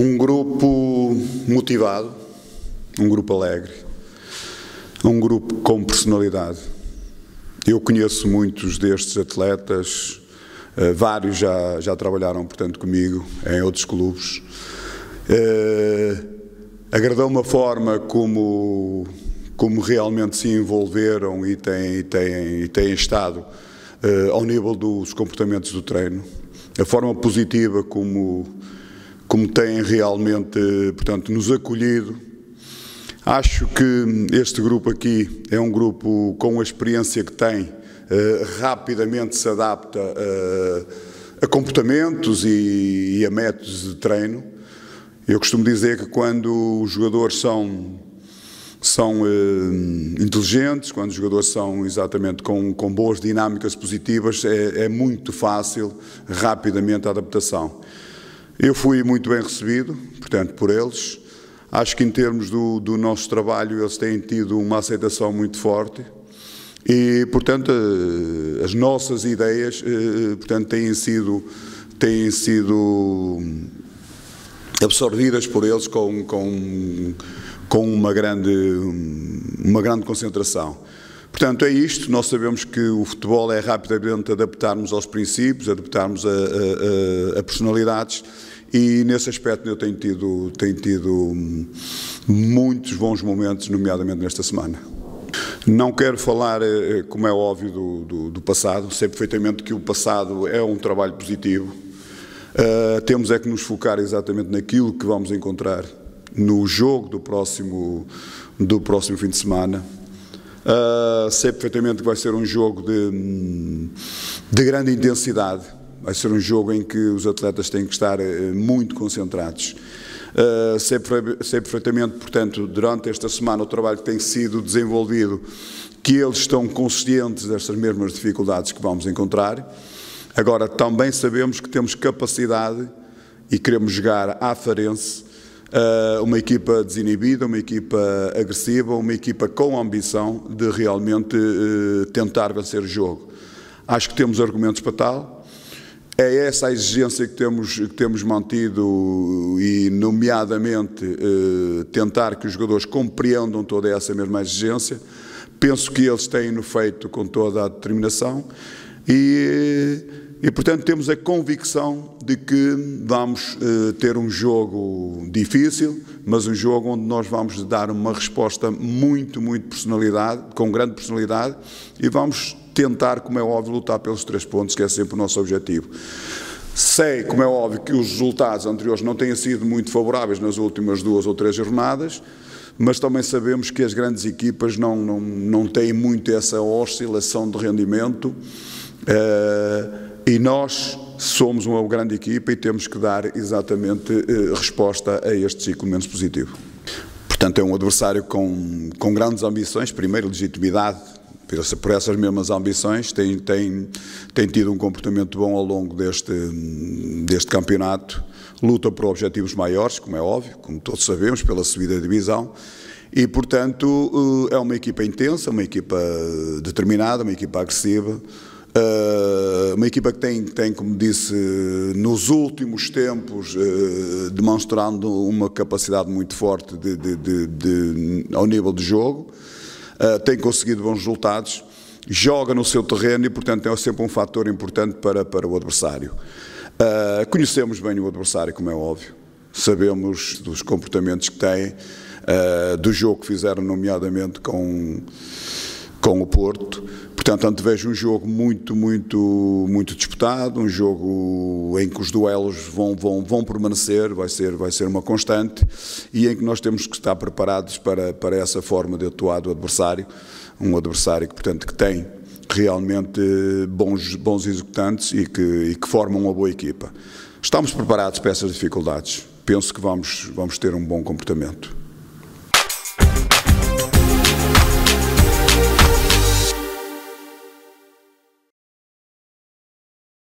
Um grupo motivado, um grupo alegre, um grupo com personalidade. Eu conheço muitos destes atletas, eh, vários já, já trabalharam, portanto, comigo em outros clubes. Eh, agradou-me a forma como, como realmente se envolveram e têm, e têm, e têm estado eh, ao nível dos comportamentos do treino. A forma positiva como como têm realmente, portanto, nos acolhido. Acho que este grupo aqui é um grupo com a experiência que tem, eh, rapidamente se adapta a, eh, a comportamentos e, e a métodos de treino. Eu costumo dizer que quando os jogadores são são eh, inteligentes, quando os jogadores são exatamente com, com boas dinâmicas positivas, é, é muito fácil rapidamente a adaptação. Eu fui muito bem recebido, portanto, por eles. Acho que em termos do, do nosso trabalho eles têm tido uma aceitação muito forte e, portanto, eh, as nossas ideias eh, eh, portanto, têm sido, têm sido hum, absorvidas por eles com, com, com uma, grande, hum, uma grande concentração. Portanto, é isto. Nós sabemos que o futebol é rapidamente adaptarmos aos princípios, adaptarmos a, a, a personalidades. E nesse aspecto eu tenho tido, tenho tido hum, muitos bons momentos, nomeadamente nesta semana. Não quero falar, eh, eh, como é óbvio, do, do, do passado. Sei perfeitamente que o passado é um trabalho positivo. Uh, temos é que nos focar exatamente naquilo que vamos encontrar no jogo do próximo, do próximo fim de semana. Uh, sei perfeitamente que vai ser um jogo de, de grande intensidade, vai ser um jogo em que os atletas têm que estar eh, muito concentrados. Uh, sei, sei perfeitamente, portanto, durante esta semana o trabalho que tem sido desenvolvido, que eles estão conscientes destas mesmas dificuldades que vamos encontrar. Agora, também sabemos que temos capacidade e queremos jogar à Farense eh, uma equipa desinibida, uma equipa agressiva, uma equipa com ambição de realmente eh, tentar vencer o jogo. Acho que temos argumentos para tal. É essa a exigência que temos, que temos mantido e, nomeadamente, eh, tentar que os jogadores compreendam toda essa mesma exigência. Penso que eles têm no feito com toda a determinação e e, portanto, temos a convicção de que vamos eh, ter um jogo difícil, mas um jogo onde nós vamos dar uma resposta muito, muito personalidade, com grande personalidade, e vamos tentar, como é óbvio, lutar pelos três pontos, que é sempre o nosso objetivo. Sei, como é óbvio, que os resultados anteriores não têm sido muito favoráveis nas últimas duas ou três jornadas, mas também sabemos que as grandes equipas não, não, não têm muito essa oscilação de rendimento. Eh, e nós somos uma grande equipa e temos que dar exatamente eh, resposta a este ciclo menos positivo. Portanto, é um adversário com, com grandes ambições, primeiro, legitimidade, por essas mesmas ambições, tem, tem, tem tido um comportamento bom ao longo deste, deste campeonato, luta por objetivos maiores, como é óbvio, como todos sabemos, pela subida de divisão, e, portanto, eh, é uma equipa intensa, uma equipa determinada, uma equipa agressiva, ah, uma equipa que tem, tem, como disse, nos últimos tempos ah, demonstrando uma capacidade muito forte de, de, de, ao nível de jogo, ah, tem conseguido bons resultados, joga no seu terreno e, portanto, é sempre um fator importante para, para o adversário. conhecemos bem o adversário, como é óbvio, sabemos dos comportamentos que tem, do jogo que fizeram, nomeadamente com com o Porto. Portanto, antevejo um jogo muito, muito, muito disputado, um jogo em que os duelos vão, vão, vão permanecer, vai ser, vai ser uma constante, e em que nós temos que estar preparados para, para essa forma de atuar do adversário, um adversário que, portanto, que tem realmente eh, bons, bons executantes e que, e que formam uma boa equipa. Estamos preparados para essas dificuldades. Penso que vamos, vamos ter um bom comportamento.